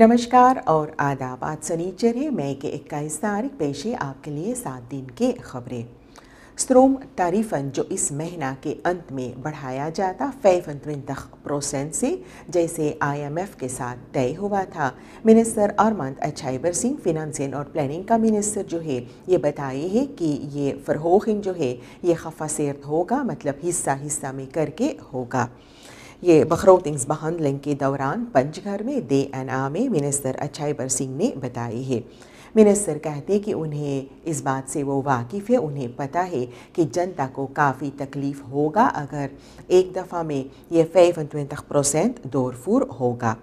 नमस्कार और आदाब आज सनीचर है मई के इक्काईस तारीख पेशे आपके लिए सात दिन के खबरें स्त्रोम तारीफन जो इस महीना के अंत में बढ़ाया जाता फैफ अंतविंतख प्रोसेंट से जैसे आईएमएफ के साथ तय हुआ था मिनिस्टर अरमंद अच्छाइबर सिंह फिनंसियन और प्लानिंग का मिनिस्टर जो है ये बताए है कि ये फरहोखिंग जो है ये खफा होगा मतलब हिस्सा हिस्सा में करके होगा ये बखरोतिंग्स बहानलंग के दौरान पंचघर में दे आ में मिनिस्टर अच्छाईबर सिंह ने बताई है मिनिस्टर कहते कि उन्हें इस बात से वो वाकिफ़ है उन्हें पता है कि जनता को काफ़ी तकलीफ़ होगा अगर एक दफ़ा में ये फैफ प्रोसेंट दौरफूर होगा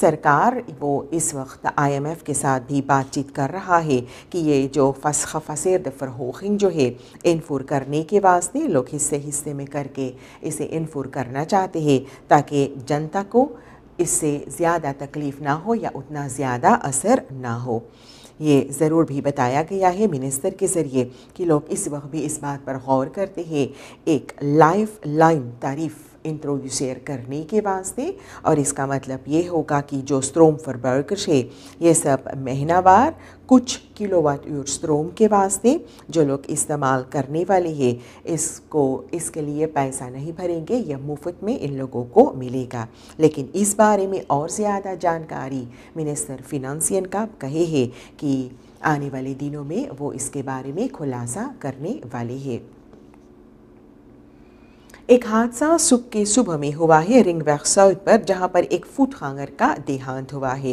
सरकार वो इस वक्त आईएमएफ के साथ भी बातचीत कर रहा है कि ये जो फसख फसर दफरहोखिंग जो है इनफुर करने के वास्ते लोग हिस्से हिस्से में करके इसे इनफुर करना चाहते हैं ताकि जनता को इससे ज़्यादा तकलीफ़ ना हो या उतना ज़्यादा असर ना हो ये ज़रूर भी बताया गया है मिनिस्टर के ज़रिए कि लोग इस वक्त भी इस बात पर गौर करते हैं एक लाइफ लाइन तारीफ़ इंट्रोड्यूसर करने के वास्ते और इसका मतलब ये होगा कि जो स्ट्रोम फॉर बर्कश है ये सब महीनावार कुछ किलोवाट यूर स्ट्रोम के वास्ते जो लोग इस्तेमाल करने वाले हैं इसको इसके लिए पैसा नहीं भरेंगे यह मुफ्त में इन लोगों को मिलेगा लेकिन इस बारे में और ज़्यादा जानकारी मिनिस्टर फिनंसियन का कहे है कि आने वाले दिनों में वो इसके बारे में खुलासा करने वाले हैं एक हादसा सुख के सुबह में हुआ है रिंग वेबसाइट पर जहां पर एक फूड खांगर का देहांत हुआ है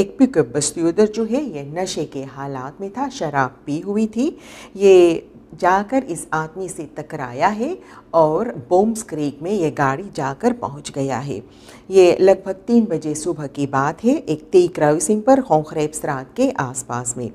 एक पिकअप बस्ती उधर जो है ये नशे के हालात में था शराब पी हुई थी ये जाकर इस आदमी से टकराया है और बोम्स क्रीक में ये गाड़ी जाकर पहुंच गया है ये लगभग तीन बजे सुबह की बात है एक तेई क्राउसिंग पर होंखरेब सराग के आसपास में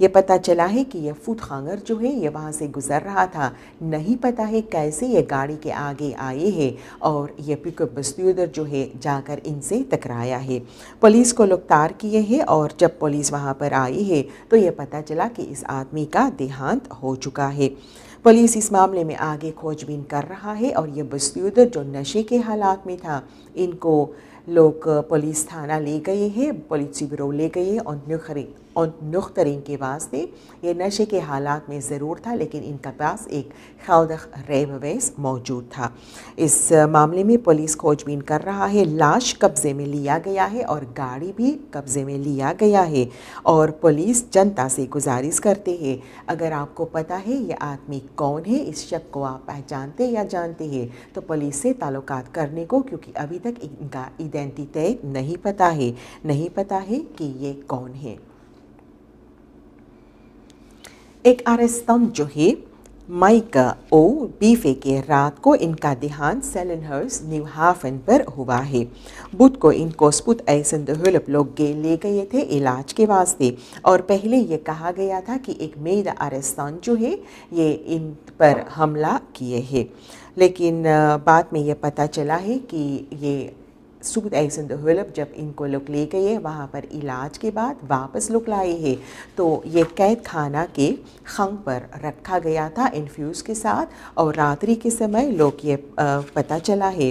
ये पता चला है कि यह फूड खांगर जो है ये वहाँ से गुजर रहा था नहीं पता है कैसे ये गाड़ी के आगे आए हैं और ये पिकअप बस्तियोदर जो है जाकर इनसे टकराया है पुलिस को लोग तार किए हैं और जब पुलिस वहाँ पर आई है तो यह पता चला कि इस आदमी का देहांत हो चुका है पुलिस इस मामले में आगे खोजबीन कर रहा है और यह बस्तियोदर जो नशे के हालात में था इनको लोग पुलिस थाना ले गए हैं पुलिस ब्यूरो ले गए हैं और न्यू और नुख तरीन के वास्ते ये नशे के हालात में ज़रूर था लेकिन इनका पास एक खालदख रेबवेस मौजूद था इस मामले में पुलिस खोजबीन कर रहा है लाश कब्ज़े में लिया गया है और गाड़ी भी कब्ज़े में लिया गया है और पुलिस जनता से गुजारिश करते हैं अगर आपको पता है ये आदमी कौन है इस शक को आप पहचानते या जानते हैं तो पुलिस से ताल्लुक करने को क्योंकि अभी तक इनका आइडेंटिटी नहीं पता है नहीं पता है कि ये कौन है एक आरस्तान जो है माइक ओ बीफे के रात को इनका देहांत सेलनहर्स न्यू हाफन पर हुआ है बुध को इनको स्पुत ऐसन दुहलप लोग गे ले गए थे इलाज के वास्ते और पहले ये कहा गया था कि एक मेद आरस्तान जो है ये इन पर हमला किए है लेकिन बाद में ये पता चला है कि ये सूद ऐ सिंध हुलप जब इनको लोग ले गए वहाँ पर इलाज के बाद वापस लुक लाए हैं तो ये कैद खाना के खंग पर रखा गया था इन्फ्यूज़ के साथ और रात्रि के समय लोग ये पता चला है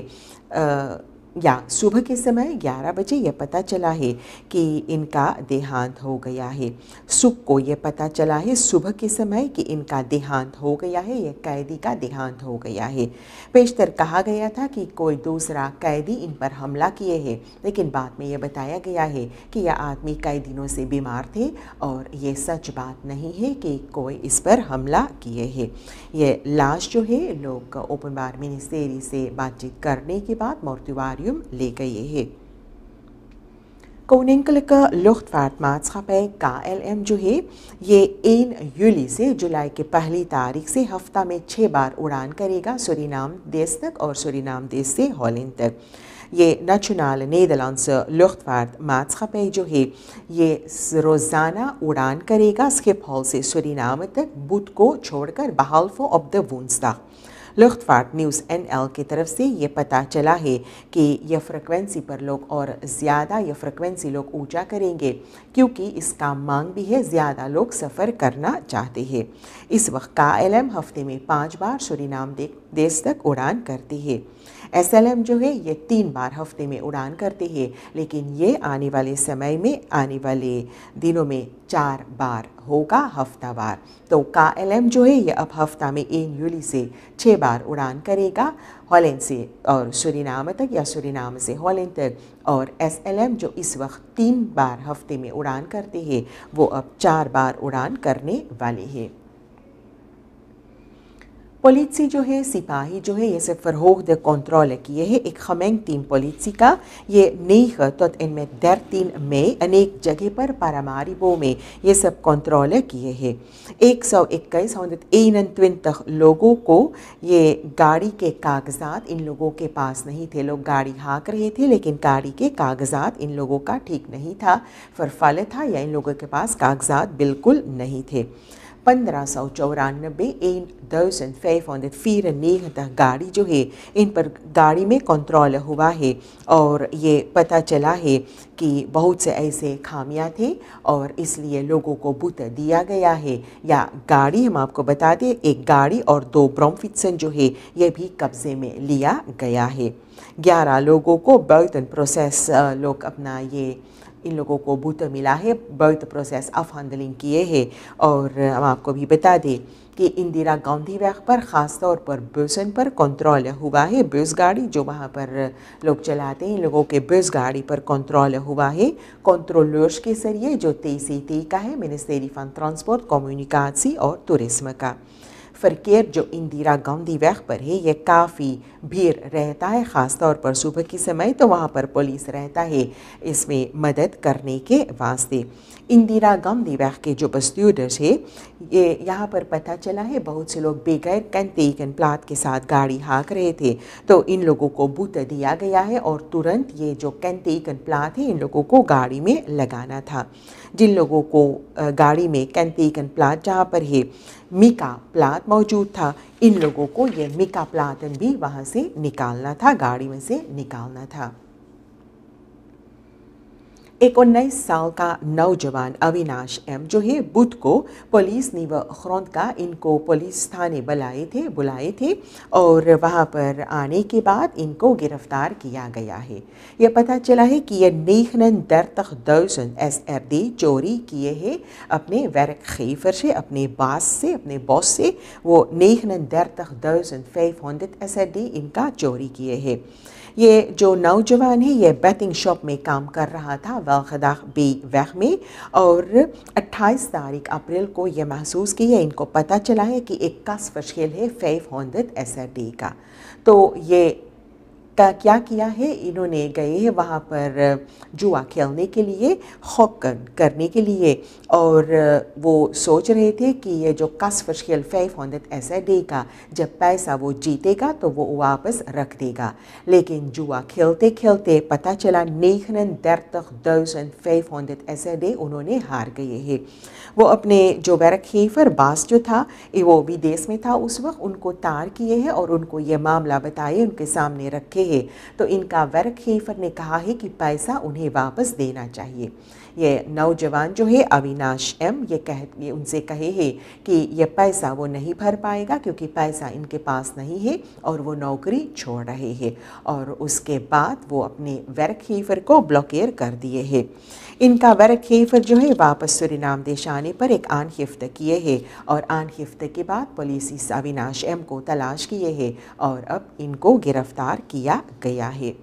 या सुबह के समय 11 बजे यह पता चला है कि इनका देहांत हो गया है सुख को यह पता चला है सुबह के समय कि इनका देहांत हो गया है यह कैदी का देहांत हो गया है पेशतर कहा गया था कि कोई दूसरा कैदी इन पर हमला किए है लेकिन बाद में यह बताया गया है कि यह आदमी कई दिनों से बीमार थे और यह सच बात नहीं है कि कोई इस पर हमला किए है यह लाश जो है लोग ओपन बार मिनिस्टेरी से बातचीत करने के बाद मृत्युवारी ruimteterrarium लेकर कोनेंकल का लुफ्तफाट मातस्पै एम जो है ये एन यूली से जुलाई के पहली तारीख से हफ्ता में छः बार उड़ान करेगा सुरीनाम देश तक और सुरीनाम देश से हॉलिन तक ये नचुनाल नेदरलैंड्स लुफ्तफाट मातस्पै जो है ये रोज़ाना उड़ान करेगा स्किप हॉल से सुरीनाम तक बुध को छोड़कर बहालफो ऑफ द वूंस्ता luchtvaart न्यूज़ एन की तरफ से ये पता चला है कि यह फ्रिक्वेंसी पर लोग और ज़्यादा यह फ्रिक्वेंसी लोग ऊँचा करेंगे क्योंकि इसका मांग भी है ज़्यादा लोग सफ़र करना चाहते हैं इस वक्त का एल हफ्ते में पाँच बार नाम देश तक उड़ान करती है एस जो है ये तीन बार हफ्ते में उड़ान करते हैं लेकिन ये आने वाले समय में आने वाले दिनों में चार बार होगा हफ्तावार तो का एल जो है ये अब हफ्ता में एन यूली से छः बार उड़ान करेगा हॉलैंड से और सुरीनाम तक या सुरीनाम से हॉलैंड तक और एस जो इस वक्त तीन बार हफ्ते में उड़ान करते हैं वो अब चार बार उड़ान करने वाले हैं पोलिसी जो है सिपाही जो है ये से फरहोग दे कंट्रोल किए है एक खमेंग टीम पोलिसी का ये नीख तो इनमें दर तीन में अनेक जगह पर पारामारिबो में ये सब कंट्रोल किए है एक सौ इक्कीस एन तक लोगों को ये गाड़ी के कागजात इन लोगों के पास नहीं थे लोग गाड़ी हाँक रहे थे लेकिन गाड़ी के कागजात इन लोगों का ठीक नहीं था फरफाले था या इन लोगों के पास कागजात बिल्कुल नहीं थे पंद्रह सौ चौरानबे एन थाउजेंड फाइव हंड्रेड फिर नेगता गाड़ी जो है इन पर गाड़ी में कंट्रोल हुआ है और ये पता चला है कि बहुत से ऐसे खामियां थे और इसलिए लोगों को बुत दिया गया है या गाड़ी हम आपको बता दें एक गाड़ी और दो ब्रोमफिक्सन जो है यह भी कब्जे में लिया गया है ग्यारह लोगों को बर्तन प्रोसेस लोग अपना ये इन लोगों को बुत मिला है बर्थ प्रोसेस ऑफ हैंडलिंग किए है और हम आपको भी बता दें कि इंदिरा गांधी वक्त पर ख़ास तौर पर बेसन पर कंट्रोल हुआ है बेस गाड़ी जो वहाँ पर लोग चलाते हैं इन लोगों के बेस गाड़ी पर कंट्रोल हुआ है कंट्रोलर्स के जरिए जो तेईस का है मिनिस्ट्री फॉर ट्रांसपोर्ट कम्युनिकेशन और टूरिज्म का फरकेर जो इंदिरा गांधी वह पर है ये काफ़ी भीड़ रहता है ख़ासतौर पर सुबह के समय तो वहाँ पर पुलिस रहता है इसमें मदद करने के वास्ते इंदिरा गांधी के जो बस्त्यूडर्स है ये यहाँ पर पता चला है बहुत से लोग बेगैर कंते प्लाट के साथ गाड़ी हाँक रहे थे तो इन लोगों को बूत दिया गया है और तुरंत ये जो कंते प्लाट है इन लोगों को गाड़ी में लगाना था जिन लोगों को गाड़ी में कैंतीकन प्लाट जहाँ पर है मिका प्लाट मौजूद था इन लोगों को ये मिका प्लाटन भी वहाँ से निकालना था गाड़ी में से निकालना था एक उन्नीस साल का नौजवान अविनाश एम जो है बुध को पुलिस ने व खरौंद का इनको पुलिस थाने बुलाए थे बुलाए थे और वहाँ पर आने के बाद इनको गिरफ्तार किया गया है यह पता चला है कि यह नेखनन दर तक दर्जन एस डी चोरी किए हैं अपने वैरक खेफर से अपने बास से अपने बॉस से वो नेखनन दर तक दर्जन फेफ होंदित एस डी इनका चोरी किए है ये जो नौजवान है ये बैटिंग शॉप में काम कर रहा था वालखदा बी वह में और 28 तारीख अप्रैल को ये महसूस किया इनको पता चला है कि एक कस फशेल है फेफ होंदत एस का तो ये का क्या किया है इन्होंने गए हैं वहाँ पर जुआ खेलने के लिए हॉकन करने के लिए और वो सोच रहे थे कि ये जो कस फशल फैफ हंदत ऐसा देगा जब पैसा वो जीतेगा तो वो वापस रख देगा लेकिन जुआ खेलते खेलते पता चला नेखन दर्तख दर्जन फैफ हंदत ऐसा दे उन्होंने हार गए हैं वो अपने जो बैरखेफर बास जो था वो विदेश में था उस वक्त उनको तार किए हैं और उनको ये मामला बताए उनके सामने रखे रहे तो इनका वर्क हेफर ने कहा है कि पैसा उन्हें वापस देना चाहिए ये नौजवान जो है अविनाश एम ये कह ये उनसे कहे है कि ये पैसा वो नहीं भर पाएगा क्योंकि पैसा इनके पास नहीं है और वो नौकरी छोड़ रहे हैं और उसके बाद वो अपने वर्क हीफर को ब्लॉकेयर कर दिए है इनका वर्क खेफर जो है वापस सुरिनाम देश आने पर एक आन हिफ्त किए है और आन हिफ्त के बाद पुलिस इस अविनाश एम को तलाश किए है और अब इनको गिरफ्तार किया गया है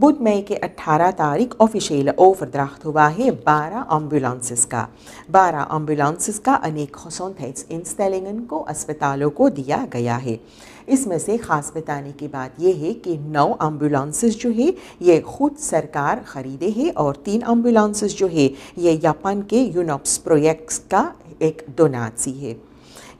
बुध मई के 18 तारीख ऑफिशियल ओवरद्राख्त हुआ है 12 एम्बुलेंसेस का 12 एम्बुलेंसेस का अनेक हसौनथेट्स इंस्टैलिंगन को अस्पतालों को दिया गया है इसमें से ख़ास बताने की बात यह है कि नौ एम्बुलेंसेस जो है ये खुद सरकार ख़रीदे है और तीन एम्बुलेंसेस जो है ये जापान के यूनोप्स प्रोजेक्ट्स का एक दोनासी है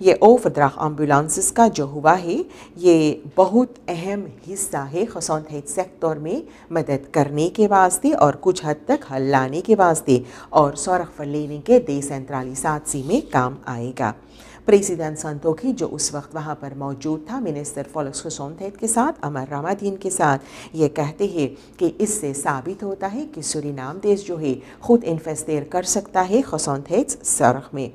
ये ओवरद्राग एम्बुलेंसेस का जो हुआ है ये बहुत अहम हिस्सा है खसौन हेल्थ सेक्टर में मदद करने के वास्ते और कुछ हद तक हल लाने के वास्ते और सौरख लेने के देसंत्राली सादसी में काम आएगा प्रेसिडेंट संतोखी जो उस वक्त वहाँ पर मौजूद था मिनिस्टर फॉलक्स हुसोनथेद के साथ अमर रामादीन के साथ ये कहते हैं कि इससे साबित होता है कि सूरी देश जो है खुद इन्फेस्टेर कर सकता है हुसोनथेद सरख में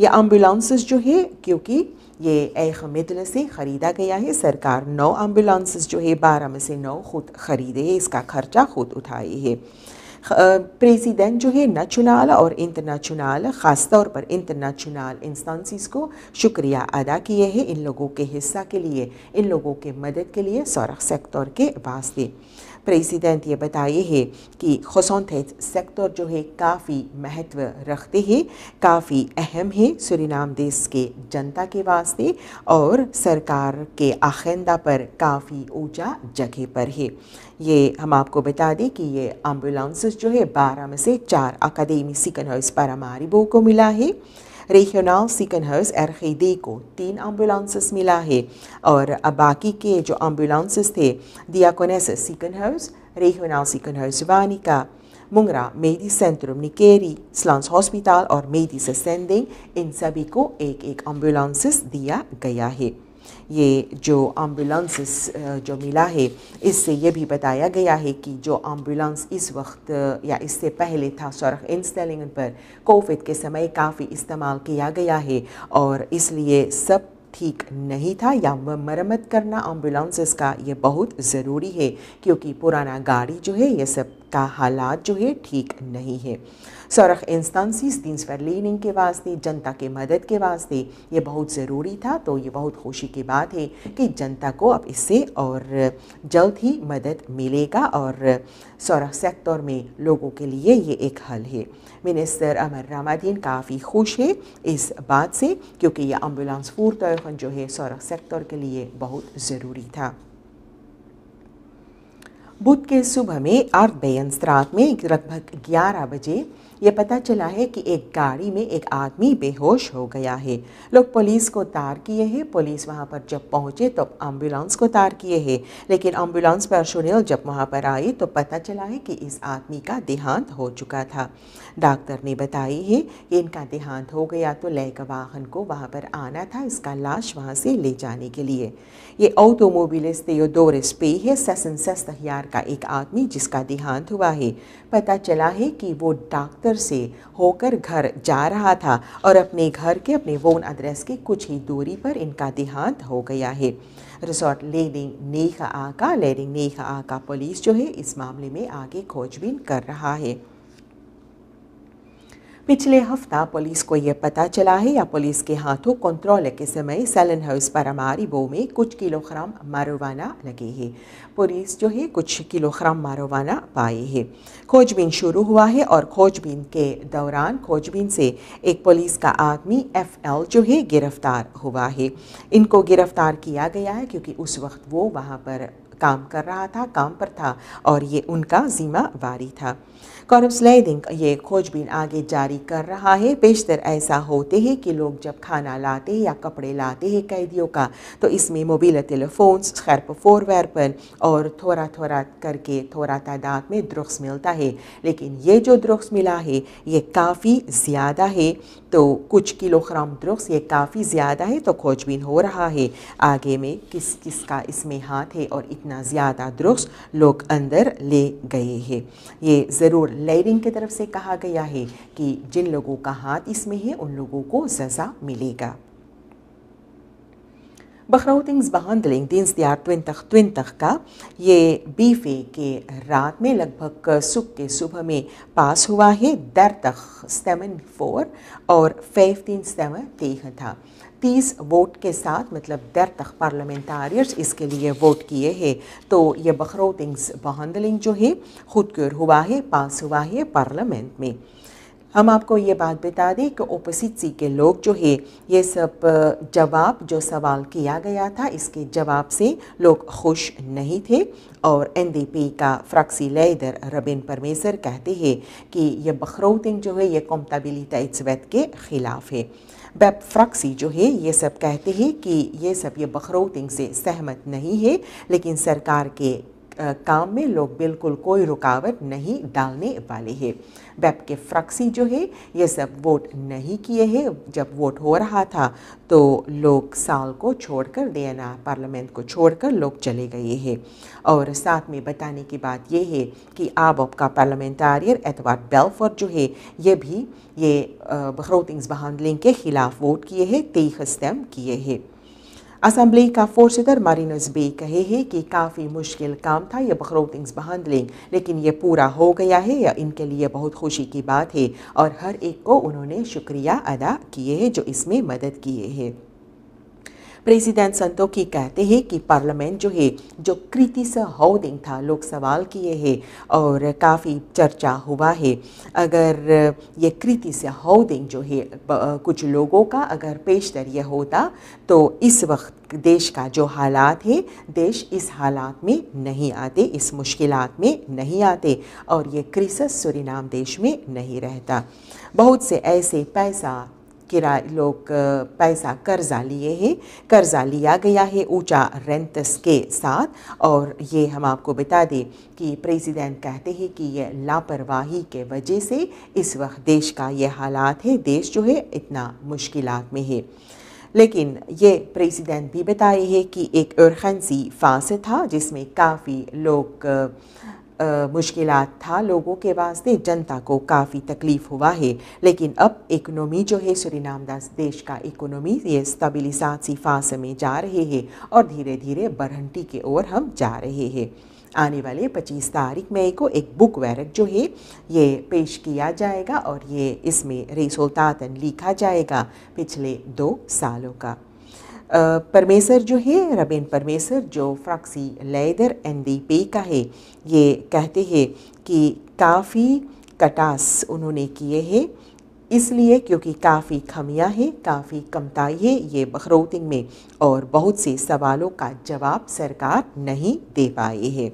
ये एम्बुलेंसेस जो है क्योंकि ये एक मित्र से ख़रीदा गया है सरकार नौ एम्बुलेंसेस जो है बारह में से नौ खुद ख़रीदे है इसका खर्चा खुद उठाए है प्रेसिडेंट जो है नचुनाल और इंटरनेशनल ख़ास तौर पर इंटरनेशनल इंस्टांसिस को शुक्रिया अदा किए हैं इन लोगों के हिस्सा के लिए इन लोगों के मदद के लिए सौरख सेक्टर के वास्ते प्रेसिडेंट ये बताए है कि थे सेक्टर जो है काफ़ी महत्व रखते हैं काफ़ी अहम है सुरीनाम देश के जनता के वास्ते और सरकार के आखेंदा पर काफ़ी ऊंचा जगह पर है ये हम आपको बता दें कि ये एम्बुलेंसेस जो है बारह में से चार अकादेमी सिकन हाउस पारामारिबो को मिला है regionaal ziekenhuis RGD को 10 ambulances मिला है aur बाकी ke jo ambulances थे Diakonese ziekenhuis, regionaal ziekenhuis Wanika, Mungra Medisch Centrum Nikeri, Slans Hospital aur Medische Sending in Sabiko Ek ek ambulances दिया गया hai ये जो एम्बुलेंसेस जो मिला है इससे ये भी बताया गया है कि जो एम्बुलेंस इस वक्त या इससे पहले था सरख इंस्टेलिंग पर कोविड के समय काफ़ी इस्तेमाल किया गया है और इसलिए सब ठीक नहीं था या मरम्मत करना एम्बुलेंसेस का ये बहुत ज़रूरी है क्योंकि पुराना गाड़ी जो है ये सब का हालात जो है ठीक नहीं है इंस्टांसिस इंस्टांसीज दीन्स फरलिनिंग के वास्ते जनता के मदद के वास्ते ये बहुत ज़रूरी था तो ये बहुत खुशी की बात है कि जनता को अब इससे और जल्द ही मदद मिलेगा और सौरख सेक्टर में लोगों के लिए ये एक हल है मिनिस्टर अमर रामादीन काफ़ी खुश है इस बात से क्योंकि यह एम्बुलेंस voertuigen जो है सौर सेक्टर के लिए बहुत ज़रूरी था बुध के सुबह में आठ बयन में लगभग ग्यारह बजे ये पता चला है कि एक गाड़ी में एक आदमी बेहोश हो गया है लोग पुलिस को तार किए हैं पुलिस वहाँ पर जब पहुँचे तो एम्बुलेंस को तार किए हैं लेकिन एम्बुलेंस पर्सोनल जब वहाँ पर आई तो पता चला है कि इस आदमी का देहांत हो चुका था डॉक्टर ने बताई है कि इनका देहांत हो गया तो लय वाहन को वहाँ पर आना था इसका लाश वहाँ से ले जाने के लिए ये ऑटोमोबिलिस तेयोदोरिस पे है सस्त हथियार का एक आदमी जिसका देहांत हुआ है पता चला है कि वो डॉक्टर दफ्तर से होकर घर जा रहा था और अपने घर के अपने वोन एड्रेस के कुछ ही दूरी पर इनका देहांत हो गया है रिसोर्ट लेडिंग नेखा आका लेडिंग नेखा आका पुलिस जो है इस मामले में आगे खोजबीन कर रहा है पिछले हफ्ता पुलिस को यह पता चला है या पुलिस के हाथों कंट्रोल के समय सेलन हाउस बो में कुछ किलोग्राम मारोवाना लगे है पुलिस जो है कुछ किलोग्राम मारोवाना पाए है खोजबीन शुरू हुआ है और खोजबीन के दौरान खोजबीन से एक पुलिस का आदमी एफ एल जो है गिरफ्तार हुआ है इनको गिरफ्तार किया गया है क्योंकि उस वक्त वो वहाँ पर काम कर रहा था काम पर था और ये उनका वारी था कॉरप्स लैदिंग ये खोजबीन आगे जारी कर रहा है बेशतर ऐसा होते हैं कि लोग जब खाना लाते हैं या कपड़े लाते हैं कैदियों का तो इसमें मोबाइल टेलीफोन्स खैरप फोर वेरपन और थोड़ा थोड़ा करके थोड़ा तादाद में द्रुक्स मिलता है लेकिन ये जो द्रुक्स मिला है ये काफ़ी ज़्यादा है तो कुछ किलोग्राम ड्रग्स ये काफ़ी ज़्यादा है तो खोजबीन हो रहा है आगे में किस किस का इसमें हाथ है और इतना ज़्यादा ड्रग्स लोग अंदर ले गए हैं ये ज़रूर लेरिंग की तरफ से कहा गया है कि जिन लोगों का हाथ इसमें है उन लोगों को सज़ा मिलेगा बखरौतिंग्स बहान दिलिंगदीन्स दियार ट्वेंतख ट्वेंतख का ये बीफे के रात में लगभग सुख के सुबह में पास हुआ है दर तख सेवन फोर और फेफ्टीन सेवन तेह था तीस वोट के साथ मतलब दर तक पार्लियामेंटारियर्स इसके लिए वोट किए हैं तो ये बखरौतिंग्स बहानदलिंग जो है खुदकुर हुआ है पास हुआ है पार्लियामेंट में हम आपको ये बात बता दें कि ओपोजिट के लोग जो है ये सब जवाब जो सवाल किया गया था इसके जवाब से लोग खुश नहीं थे और एनडीपी का फ्रक्सी लेदर रबिन परमेसर कहते हैं कि ये बखरोतिंग जो है ये कमताबिलिता इज्जत के ख़िलाफ़ है बेब फ्रक्सी जो है ये सब कहते हैं कि ये सब ये बखरौतिंग से सहमत नहीं है लेकिन सरकार के काम में लोग बिल्कुल कोई रुकावट नहीं डालने वाले हैं वेब के फ्रक्सी जो है ये सब वोट नहीं किए हैं जब वोट हो रहा था तो लोग साल को छोड़कर देना पार्लियामेंट को छोड़कर लोग चले गए हैं और साथ में बताने की बात यह है कि आप आपका पार्लियामेंटारियर एतवार बेल्फोर जो है ये भी ये बहरोतिंग्स बहानलिंग के खिलाफ वोट किए हैं तेईस स्टैम किए हैं असम्बली का फोर्सदर मारिनस बे कहे हैं कि काफ़ी मुश्किल काम था यह बखरोटिंग्स बहानलिंग लेकिन यह पूरा हो गया है यह इनके लिए बहुत खुशी की बात है और हर एक को उन्होंने शुक्रिया अदा किए हैं जो इसमें मदद किए हैं प्रेसिडेंट संतोखी कहते हैं कि पार्लियामेंट जो है जो कृति से होर्डिंग था लोग सवाल किए हैं और काफ़ी चर्चा हुआ है अगर ये कृति से होर्डिंग जो है कुछ लोगों का अगर पेश यह होता तो इस वक्त देश का जो हालात है देश इस हालात में नहीं आते इस मुश्किल में नहीं आते और ये क्रिसस सुरीनाम देश में नहीं रहता बहुत से ऐसे पैसा किरा लोग पैसा कर्जा लिए है कर्जा लिया गया है ऊंचा रेंट्स के साथ और ये हम आपको बता दें कि प्रेसिडेंट कहते हैं कि ये लापरवाही के वजह से इस वक्त देश का ये हालात है देश जो है इतना मुश्किल में है लेकिन ये प्रेसिडेंट भी बताए है कि एक अर्खनसी फांस था जिसमें काफ़ी लोग मुश्किल था लोगों के वास्ते जनता को काफ़ी तकलीफ हुआ है लेकिन अब इकोनॉमी जो है सुरीनाम दास देश का इकोनॉमी ये स्टबिलिसासी फांस में जा रहे हैं और धीरे धीरे बरहंटी की ओर हम जा रहे हैं आने वाले 25 तारीख मई को एक बुक वैरक जो है ये पेश किया जाएगा और ये इसमें रेसोल्तातन लिखा जाएगा पिछले दो सालों का परमेसर जो है रबेन परमेसर जो फ्राक्सी लेदर एंड दी पे का है ये कहते हैं कि काफ़ी कटास उन्होंने किए हैं इसलिए क्योंकि काफ़ी खमियां हैं काफ़ी कमताई है ये बखरोतिंग में और बहुत से सवालों का जवाब सरकार नहीं दे पाई है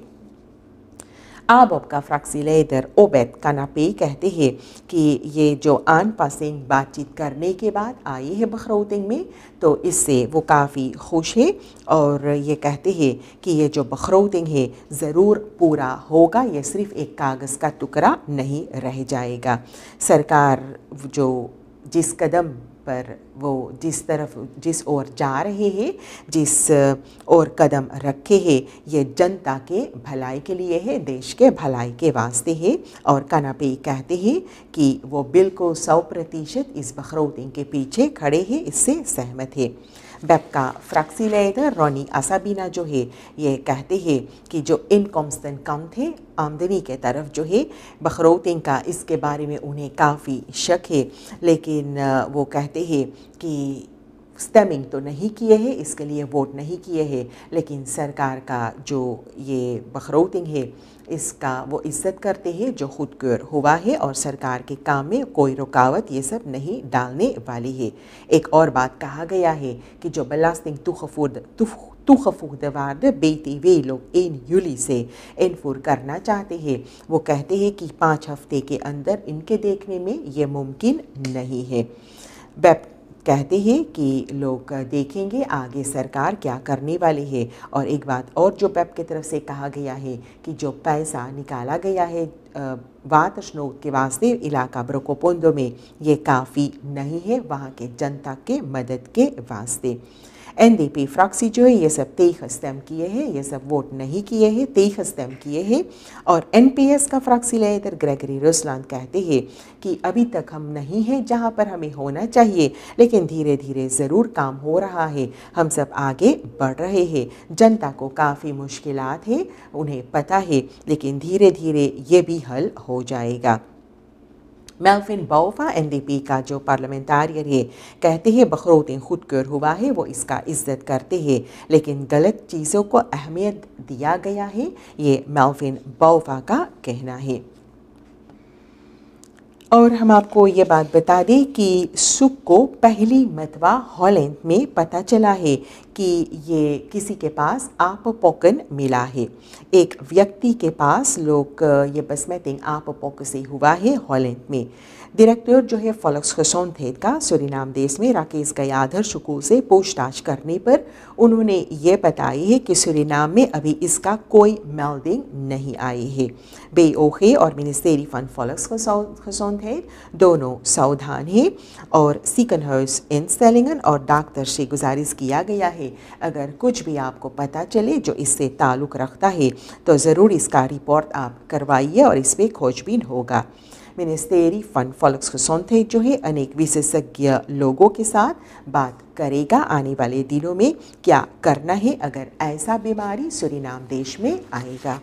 आपका का लेदर ओबैद कनापे कहते हैं कि ये जो आन पासिंग बातचीत करने के बाद आई है बखरौतिंग में तो इससे वो काफ़ी खुश है और ये कहते हैं कि ये जो बखरौतिंग है ज़रूर पूरा होगा ये सिर्फ़ एक कागज़ का टुकड़ा नहीं रह जाएगा सरकार जो जिस कदम पर वो जिस तरफ जिस ओर जा रहे हैं जिस ओर कदम रखे हैं ये जनता के भलाई के लिए है देश के भलाई के वास्ते है और कनापे कहते हैं कि वो बिल को सौ प्रतिशत इस बखरौती के पीछे खड़े हैं इससे सहमत है बेबका फ्रैक्सीलाइदर रोनी असाबीना जो है ये कहते हैं कि जो इनकॉन्स्टेंट कम थे आमदनी के तरफ जो है बखरौतिंग का इसके बारे में उन्हें काफ़ी शक है लेकिन वो कहते हैं कि स्टेमिंग तो नहीं किए हैं इसके लिए वोट नहीं किए हैं लेकिन सरकार का जो ये बखरौतिंग है इसका वो इज्जत करते हैं जो खुद क्योर हुआ है और सरकार के काम में कोई रुकावट ये सब नहीं डालने वाली है एक और बात कहा गया है कि जो बलास्टिंग तुखफुद तुफ toegevoegde वे लोग इन यूली से इनफोर करना चाहते हैं वो कहते हैं कि पाँच हफ्ते के अंदर इनके देखने में ये मुमकिन नहीं है बेप कहते हैं कि लोग देखेंगे आगे सरकार क्या करने वाली है और एक बात और जो पैप की तरफ से कहा गया है कि जो पैसा निकाला गया है वात श्नोक के वास्ते इलाका ब्रोकोपोंदो में ये काफ़ी नहीं है वहाँ के जनता के मदद के वास्ते एनडीपी फ्रॉक्सी जो है ये सब तेईस हस्तम किए हैं ये सब वोट नहीं किए हैं तेईस हस्तम किए हैं और एनपीएस का फ्राक्सी लेतर ग्रेगरी रोसलान कहते हैं कि अभी तक हम नहीं हैं जहाँ पर हमें होना चाहिए लेकिन धीरे धीरे ज़रूर काम हो रहा है हम सब आगे बढ़ रहे हैं जनता को काफ़ी मुश्किल है उन्हें पता है लेकिन धीरे धीरे ये भी हल हो जाएगा मेलफिन बाउफा एनडीपी का जो पार्लियामेंटारियर है कहते हैं खुद खुदकर हुआ है वो इसका इज्जत करते हैं लेकिन गलत चीज़ों को अहमियत दिया गया है ये मेलफिन बाउफा का कहना है और हम आपको ये बात बता दें कि सुख को पहली मतवा हॉलैंड में पता चला है कि ये किसी के पास आप पोकन मिला है एक व्यक्ति के पास लोग ये मैं आप पोक से हुआ है हॉलैंड में डायरेक्टर जो है फॉलक्स खसौन थे का सूरीनाम देश में राकेश गयाधर शुकू से पूछताछ करने पर उन्होंने ये बताई है कि सुरीनाम में अभी इसका कोई मेल्डिंग नहीं आई है बे ओखे और मिनिस्टेरी फन फलक्स खसौन थे दोनों सावधान हैं और सीकन हाउस इन सेलिंगन और डॉक्टर से गुजारिश किया गया है अगर कुछ भी आपको पता चले जो इससे ताल्लुक़ रखता है तो ज़रूर इसका रिपोर्ट आप करवाइए और इस पर खोजबीन होगा मिनिस्टेरी फंड फॉलक्स खसौन थे जो है अनेक विशेषज्ञ लोगों के साथ बात करेगा आने वाले दिनों में क्या करना है अगर ऐसा बीमारी सूरी देश में आएगा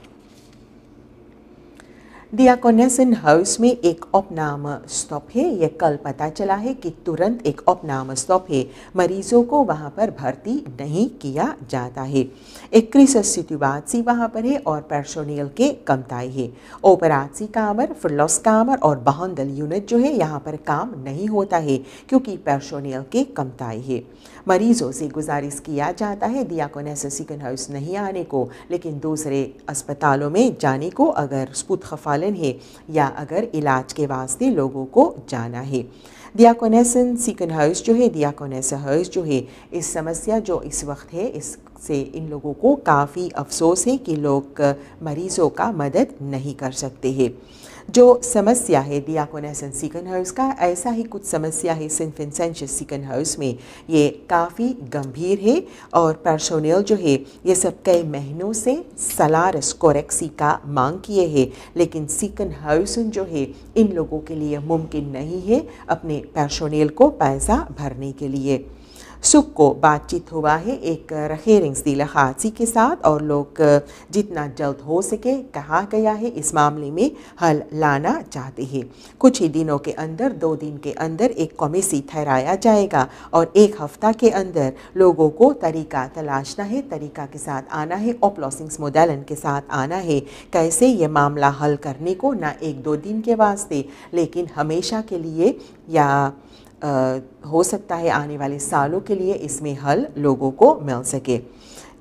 दिया इन हाउस में एक अपनाम स्टॉप है यह कल पता चला है कि तुरंत एक अपनाम स्टॉप है मरीजों को वहाँ पर भर्ती नहीं किया जाता है इक्कीस स्थितिवादसी वहाँ पर है और पर्सोनियल के कमताई है ओपरासी कामर फ्लॉस कामर और बहन यूनिट जो है यहाँ पर काम नहीं होता है क्योंकि पर्सोनियल के कमताई है मरीजों से गुजारिश किया जाता है दिया को सिकन हाउस नहीं आने को लेकिन दूसरे अस्पतालों में जाने को अगर स्पुत खफालन है या अगर इलाज के वास्ते लोगों को जाना है दियाकोनेसन सिकन हाउस जो है दियाकोनेस हाउस जो है इस समस्या जो इस वक्त है इससे इन लोगों को काफ़ी अफसोस है कि लोग मरीज़ों का मदद नहीं कर सकते हैं जो समस्या है दियाकोनेसन सिकन हाउस का ऐसा ही कुछ समस्या है सेंट विंसेंशियस सिकन हाउस में ये काफ़ी गंभीर है और पर्सोनेल जो है ये सब कई महीनों से सलारस कोरेक्सी का मांग किए है लेकिन सिकन हाउसन जो है इन लोगों के लिए मुमकिन नहीं है अपने पर्सोनेल को पैसा भरने के लिए सुख को बातचीत हुआ है एक रखेरिंग दिला हादसी के साथ और लोग जितना जल्द हो सके कहा गया है इस मामले में हल लाना चाहते हैं कुछ ही दिनों के अंदर दो दिन के अंदर एक कॉमेसी ठहराया जाएगा और एक हफ्ता के अंदर लोगों को तरीका तलाशना है तरीका के साथ आना है ऑपलॉसिंग्स मोडेलन के साथ आना है कैसे ये मामला हल करने को ना एक दो दिन के वास्ते लेकिन हमेशा के लिए या हो सकता है आने वाले सालों के लिए इसमें हल लोगों को मिल सके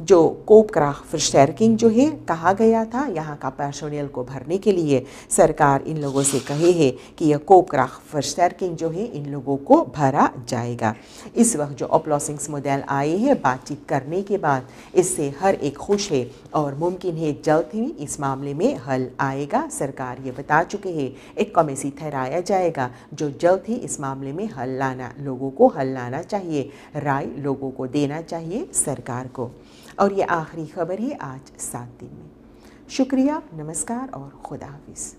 जो कोपक्राह फर्स्टैरकिंग जो है कहा गया था यहाँ का पर्सोनियल को भरने के लिए सरकार इन लोगों से कहे है कि यह कोपक्राह फर्स्टैरकिंग जो है इन लोगों को भरा जाएगा इस वक्त जो अपलॉसिंग्स मॉडल आए हैं बातचीत करने के बाद इससे हर एक खुश है और मुमकिन है जल्द ही इस मामले में हल आएगा सरकार ये बता चुके हैं एक कमेसी ठहराया जाएगा जो जल्द ही इस मामले में हल लाना लोगों को हल लाना चाहिए राय लोगों को देना चाहिए सरकार को और ये आखिरी खबर है आज सात दिन में शुक्रिया नमस्कार और खुदा हाफिज़